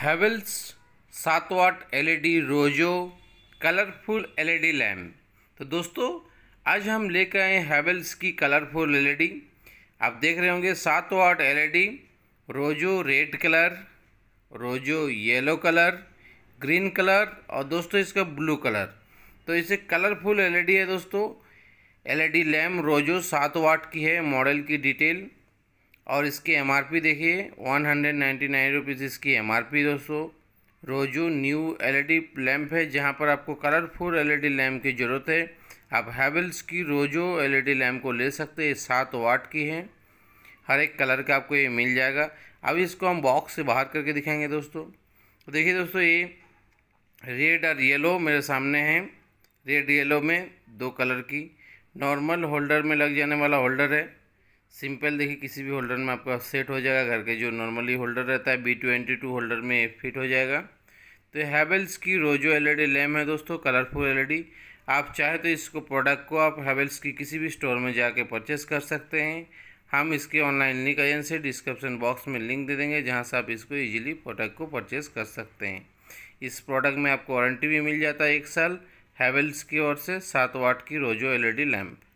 हैवल्स सात वाट एल रोजो कलरफुल एलईडी लैम्प तो दोस्तों आज हम लेकर आए हैवल्स की कलरफुल एलईडी e आप देख रहे होंगे सात वाट एलईडी रोजो रेड कलर रोजो येलो कलर ग्रीन कलर और दोस्तों इसका ब्लू कलर तो इसे कलरफुल एलईडी e है दोस्तों एलईडी लैम्प रोजो सात वाट की है मॉडल की डिटेल और इसकी एम आर पी देखिए one hundred ninety nine rupees इसकी एम आर पी दोस्तों रोजू new L E D lamp है जहाँ पर आपको colourful L E D lamp की ज़रूरत है आप हैवल्स की रोजो एल ई डी लैम्प को ले सकते हैं सात वाट की है हर एक कलर का आपको ये मिल जाएगा अब इसको हम बॉक्स से बाहर करके दिखाएंगे दोस्तों देखिए दोस्तों ये रेड और येलो मेरे सामने है रेड येलो में दो कलर की नॉर्मल होल्डर में लग जाने वाला होल्डर है सिंपल देखिए किसी भी होल्डर में आपका सेट हो जाएगा घर के जो नॉर्मली होल्डर रहता है बी ट्वेंटी टू होल्डर में फिट हो जाएगा तो हैवेल्स की रोजो एलईडी लैम्प है दोस्तों कलरफुल एलईडी e आप चाहे तो इसको प्रोडक्ट को आप हैवेल्स की किसी भी स्टोर में जाके परचेस कर सकते हैं हम इसके ऑनलाइन लिंक एजेंसी से डिस्क्रिप्शन बॉक्स में लिंक दे देंगे जहाँ से आप इसको ईजिली प्रोडक्ट को परचेस कर सकते हैं इस प्रोडक्ट में आपको वारंटी भी मिल जाता है एक साल हैवेल्स की ओर से सात वाट की रोजो एलईडी लैम्प